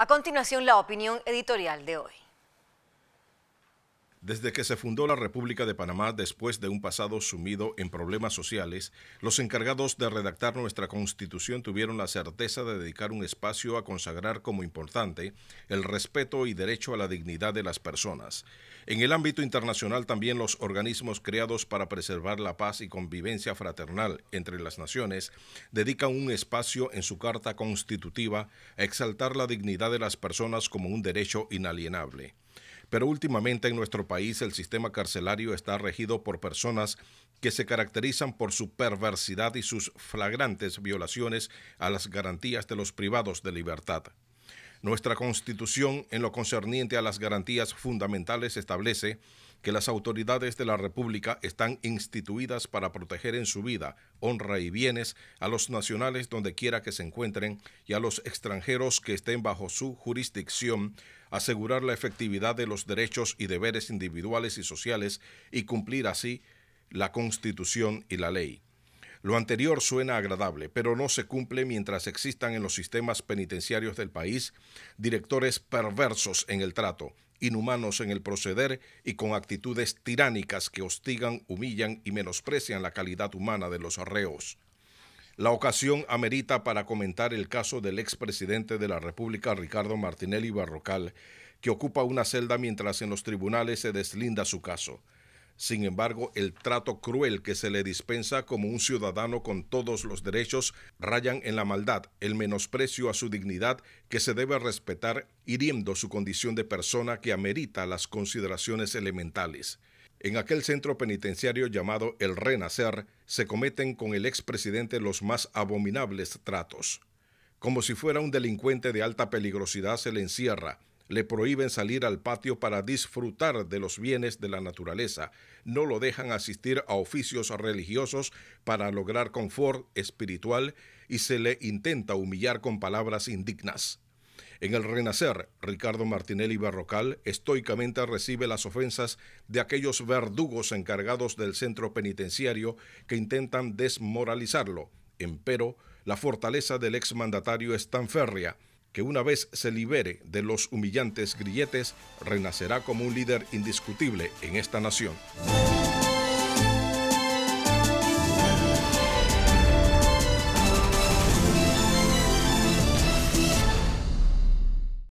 A continuación, la opinión editorial de hoy. Desde que se fundó la República de Panamá después de un pasado sumido en problemas sociales, los encargados de redactar nuestra constitución tuvieron la certeza de dedicar un espacio a consagrar como importante el respeto y derecho a la dignidad de las personas. En el ámbito internacional también los organismos creados para preservar la paz y convivencia fraternal entre las naciones dedican un espacio en su carta constitutiva a exaltar la dignidad de las personas como un derecho inalienable. Pero últimamente en nuestro país el sistema carcelario está regido por personas que se caracterizan por su perversidad y sus flagrantes violaciones a las garantías de los privados de libertad. Nuestra Constitución, en lo concerniente a las garantías fundamentales, establece que las autoridades de la República están instituidas para proteger en su vida, honra y bienes a los nacionales donde quiera que se encuentren y a los extranjeros que estén bajo su jurisdicción, asegurar la efectividad de los derechos y deberes individuales y sociales y cumplir así la Constitución y la ley. Lo anterior suena agradable, pero no se cumple mientras existan en los sistemas penitenciarios del país directores perversos en el trato, inhumanos en el proceder y con actitudes tiránicas que hostigan, humillan y menosprecian la calidad humana de los arreos. La ocasión amerita para comentar el caso del expresidente de la República, Ricardo Martinelli Barrocal, que ocupa una celda mientras en los tribunales se deslinda su caso. Sin embargo, el trato cruel que se le dispensa como un ciudadano con todos los derechos rayan en la maldad, el menosprecio a su dignidad que se debe respetar hiriendo su condición de persona que amerita las consideraciones elementales. En aquel centro penitenciario llamado El Renacer se cometen con el expresidente los más abominables tratos. Como si fuera un delincuente de alta peligrosidad se le encierra, le prohíben salir al patio para disfrutar de los bienes de la naturaleza, no lo dejan asistir a oficios religiosos para lograr confort espiritual y se le intenta humillar con palabras indignas. En el Renacer, Ricardo Martinelli Barrocal estoicamente recibe las ofensas de aquellos verdugos encargados del centro penitenciario que intentan desmoralizarlo. Empero, la fortaleza del exmandatario es tan férrea que una vez se libere de los humillantes grilletes, renacerá como un líder indiscutible en esta nación.